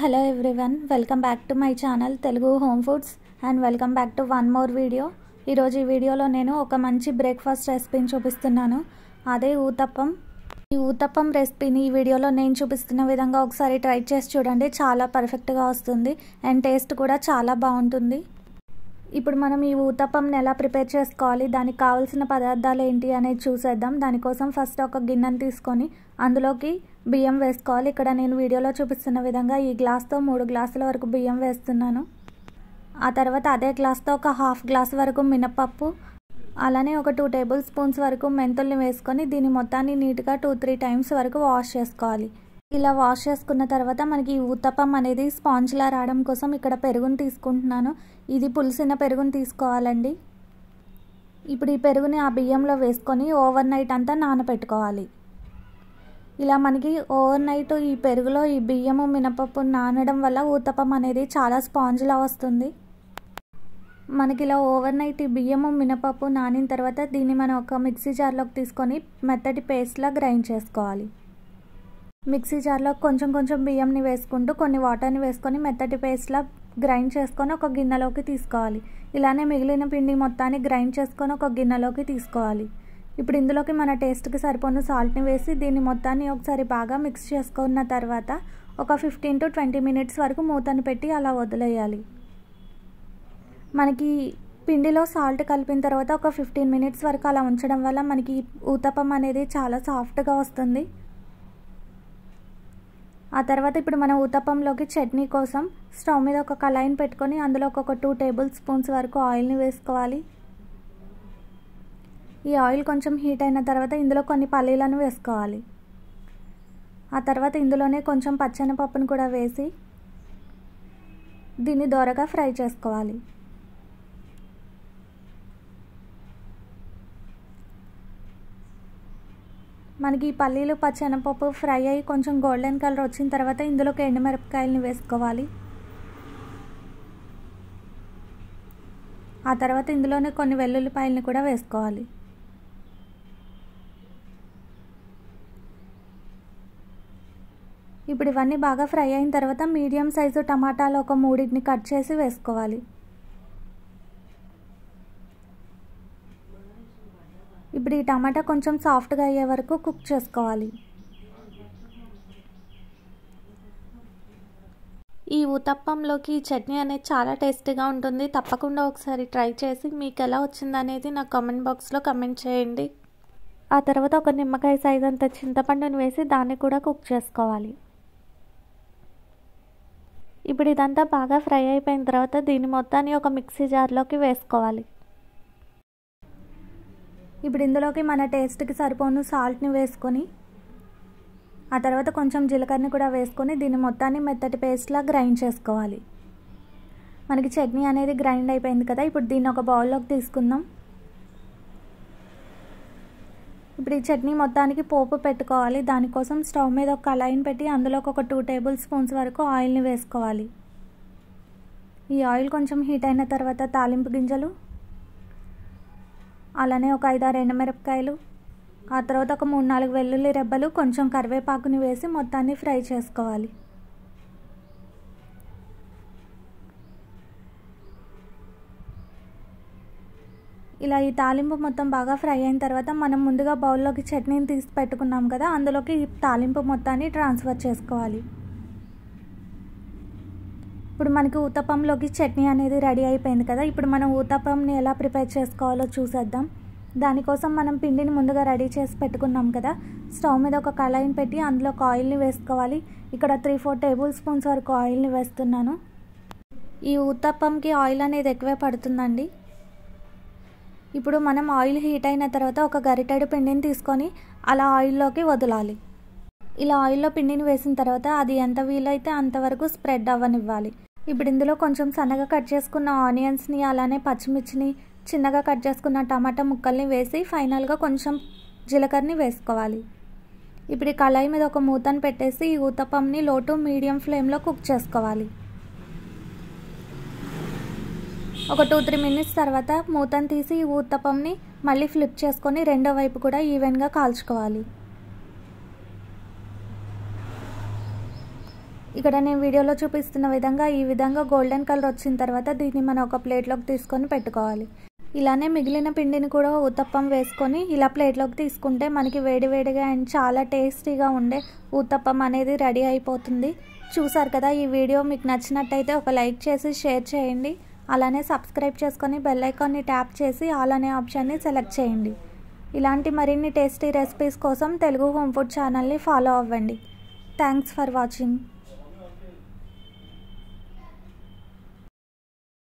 hello everyone welcome back to my channel Telugu home foods and welcome back to one more video ఈరోజు ఈ వీడియోలో నేను ఒక మంచి బ్రేక్ఫాస్ట్ రెసిపీని చూపిస్తున్నాను అదే ఊతప్పం ఈ ఊతప్పం రెసిపీని ఈ వీడియోలో నేను చూపిస్తున్న విధంగా ఒకసారి ట్రై చేసి చూడండి చాలా పర్ఫెక్ట్గా వస్తుంది అండ్ టేస్ట్ కూడా చాలా బాగుంటుంది ఇప్పుడు మనం ఈ ఊతప్పంని ఎలా ప్రిపేర్ చేసుకోవాలి దానికి కావాల్సిన పదార్థాలు ఏంటి అనేది చూసేద్దాం దానికోసం ఫస్ట్ ఒక గిన్నెను తీసుకొని అందులోకి బియ్యం వేసుకోవాలి ఇక్కడ నేను వీడియోలో చూపిస్తున్న విధంగా ఈ గ్లాస్తో మూడు గ్లాసుల వరకు బియ్యం వేస్తున్నాను ఆ తర్వాత అదే గ్లాస్తో ఒక హాఫ్ గ్లాస్ వరకు మినపప్పు అలానే ఒక టూ టేబుల్ స్పూన్స్ వరకు మెంతుల్ని వేసుకొని దీని మొత్తాన్ని నీట్గా టూ త్రీ టైమ్స్ వరకు వాష్ చేసుకోవాలి ఇలా వాష్ చేసుకున్న తర్వాత మనకి ఉత్తపం అనేది స్పాంజ్లా రావడం కోసం ఇక్కడ పెరుగును తీసుకుంటున్నాను ఇది పులిసిన పెరుగును తీసుకోవాలండి ఇప్పుడు ఈ పెరుగుని ఆ బియ్యంలో వేసుకొని ఓవర్ నైట్ అంతా నానపెట్టుకోవాలి ఇలా మనకి ఓవర్ నైట్ ఈ పెరుగులో ఈ బియ్యము మినపప్పు నానడం వల్ల ఊతపం అనేది చాలా స్పాంజ్లా వస్తుంది మనకి ఇలా ఓవర్ నైట్ ఈ బియ్యము మినపప్పు నానిన తర్వాత దీన్ని మనం ఒక మిక్సీ జార్లోకి తీసుకొని మెత్తటి పేస్ట్లా గ్రైండ్ చేసుకోవాలి మిక్సీ జార్లో కొంచెం కొంచెం బియ్యంని వేసుకుంటూ కొన్ని వాటర్ని వేసుకొని మెత్తటి పేస్ట్లా గ్రైండ్ చేసుకొని ఒక గిన్నెలోకి తీసుకోవాలి ఇలానే మిగిలిన పిండి మొత్తాన్ని గ్రైండ్ చేసుకొని ఒక గిన్నెలోకి తీసుకోవాలి ఇప్పుడు ఇందులోకి మన టేస్ట్కి సరిపోయిన సాల్ట్ని వేసి దీన్ని మొత్తాన్ని ఒకసారి బాగా మిక్స్ చేసుకున్న తర్వాత ఒక ఫిఫ్టీన్ టు ట్వంటీ మినిట్స్ వరకు మూతను పెట్టి అలా వదిలేయాలి మనకి పిండిలో సాల్ట్ కలిపిన తర్వాత ఒక ఫిఫ్టీన్ మినిట్స్ వరకు అలా ఉంచడం వల్ల మనకి ఊతపం అనేది చాలా సాఫ్ట్గా వస్తుంది ఆ తర్వాత ఇప్పుడు మనం ఊతప్పంలోకి చట్నీ కోసం స్టవ్ మీద ఒక కళాయిని పెట్టుకొని అందులో ఒక టూ టేబుల్ స్పూన్స్ వరకు ఆయిల్ని వేసుకోవాలి ఈ ఆయిల్ కొంచెం హీట్ అయిన తర్వాత ఇందులో కొన్ని పల్లీలను వేసుకోవాలి ఆ తర్వాత ఇందులోనే కొంచెం పచ్చని పప్పును కూడా వేసి దీన్ని దోరగా ఫ్రై చేసుకోవాలి మనకి ఈ పల్లీలు పచ్చనపప్పు ఫ్రై అయ్యి కొంచెం గోల్డెన్ కలర్ వచ్చిన తర్వాత ఇందులోకి ఎండుమిరపకాయలని వేసుకోవాలి ఆ తర్వాత ఇందులోనే కొన్ని వెల్లుల్లిపాయలని కూడా వేసుకోవాలి ఇప్పుడు ఇవన్నీ బాగా ఫ్రై అయిన తర్వాత మీడియం సైజు టమాటాలు ఒక మూడింటిని కట్ చేసి వేసుకోవాలి ఇప్పుడు ఈ టమాటా కొంచెం సాఫ్ట్గా అయ్యే వరకు కుక్ చేసుకోవాలి ఈ ఉతప్పంలోకి చట్నీ అనేది చాలా టేస్టీగా ఉంటుంది తప్పకుండా ఒకసారి ట్రై చేసి మీకు ఎలా వచ్చింది అనేది నాకు కామెంట్ బాక్స్లో కమెంట్ చేయండి ఆ తర్వాత ఒక నిమ్మకాయ సైజ్ అంత చింతపండుని వేసి దాన్ని కూడా కుక్ చేసుకోవాలి ఇప్పుడు ఇదంతా బాగా ఫ్రై అయిపోయిన తర్వాత దీన్ని మొత్తాన్ని ఒక మిక్సీ జార్లోకి వేసుకోవాలి ఇప్పుడు ఇందులోకి మన టేస్ట్కి సరిపోను సాల్ట్ని వేసుకొని ఆ తర్వాత కొంచెం జీలకర్రని కూడా వేసుకొని దీన్ని మొత్తాన్ని మెత్తటి పేస్ట్లా గ్రైండ్ చేసుకోవాలి మనకి చట్నీ అనేది గ్రైండ్ అయిపోయింది కదా ఇప్పుడు దీన్ని ఒక బౌల్లోకి తీసుకుందాం ఇప్పుడు ఈ చట్నీ మొత్తానికి పోపు పెట్టుకోవాలి దానికోసం స్టవ్ మీద ఒక కళాయిని పెట్టి అందులోకి ఒక టూ టేబుల్ స్పూన్స్ వరకు ఆయిల్ని వేసుకోవాలి ఈ ఆయిల్ కొంచెం హీట్ అయిన తర్వాత తాలింపు గింజలు అలానే ఒక ఐదారు ఎండమిరపకాయలు ఆ తర్వాత ఒక మూడు నాలుగు వెల్లుల్లి రెబ్బలు కొంచెం కరివేపాకుని వేసి మొత్తాన్ని ఫ్రై చేసుకోవాలి ఇలా ఈ తాలింపు మొత్తం బాగా ఫ్రై అయిన తర్వాత మనం ముందుగా బౌల్లోకి చట్నీని తీసి పెట్టుకున్నాం కదా అందులోకి ఈ తాలింపు మొత్తాన్ని ట్రాన్స్ఫర్ చేసుకోవాలి ఇప్పుడు మనకి ఊతప్పంలోకి చట్నీ అనేది రెడీ అయిపోయింది కదా ఇప్పుడు మనం ఊతప్పంని ఎలా ప్రిపేర్ చేసుకోవాలో చూసేద్దాం దానికోసం మనం పిండిని ముందుగా రెడీ చేసి పెట్టుకున్నాం కదా స్టవ్ మీద ఒక కళాయిని పెట్టి అందులో ఒక ఆయిల్ని వేసుకోవాలి ఇక్కడ త్రీ ఫోర్ టేబుల్ స్పూన్స్ వరకు ఆయిల్ని వేస్తున్నాను ఈ ఊతప్పంకి ఆయిల్ అనేది ఎక్కువే పడుతుందండి ఇప్పుడు మనం ఆయిల్ హీట్ అయిన తర్వాత ఒక గరిటెడు పిండిని తీసుకొని అలా ఆయిల్లోకి వదలాలి ఇలా ఆయిల్లో పిండిని వేసిన తర్వాత అది ఎంత వీలైతే అంతవరకు స్ప్రెడ్ అవ్వనివ్వాలి ఇప్పుడు ఇందులో కొంచెం సన్నగా కట్ చేసుకున్న ఆనియన్స్ని అలానే పచ్చిమిర్చిని చిన్నగా కట్ చేసుకున్న టమాటా ముక్కల్ని వేసి ఫైనల్గా కొంచెం జీలకర్రని వేసుకోవాలి ఇప్పుడు ఈ కళాయి మీద ఒక మూతను పెట్టేసి ఈ ఊతపంని లోటు మీడియం ఫ్లేమ్లో కుక్ చేసుకోవాలి ఒక టూ త్రీ మినిట్స్ తర్వాత మూతను తీసి ఈ ఊత్తపంని మళ్ళీ ఫ్లిప్ చేసుకొని రెండో వైపు కూడా ఈవెన్గా కాల్చుకోవాలి ఇక్కడ నేను వీడియోలో చూపిస్తున్న విధంగా ఈ విధంగా గోల్డెన్ కలర్ వచ్చిన తర్వాత దీన్ని మనం ఒక ప్లేట్లోకి తీసుకొని పెట్టుకోవాలి ఇలానే మిగిలిన పిండిని కూడా ఊతప్పం వేసుకొని ఇలా ప్లేట్లోకి తీసుకుంటే మనకి వేడివేడిగా అండ్ చాలా టేస్టీగా ఉండే ఊతప్పం అనేది రెడీ అయిపోతుంది చూసారు కదా ఈ వీడియో మీకు నచ్చినట్టయితే ఒక లైక్ చేసి షేర్ చేయండి అలానే సబ్స్క్రైబ్ చేసుకొని బెల్లైకాన్ని ట్యాప్ చేసి ఆల్ అనే ఆప్షన్ని సెలెక్ట్ చేయండి ఇలాంటి మరిన్ని టేస్టీ రెసిపీస్ కోసం తెలుగు హోమ్ ఫుడ్ ఛానల్ని ఫాలో అవ్వండి థ్యాంక్స్ ఫర్ వాచింగ్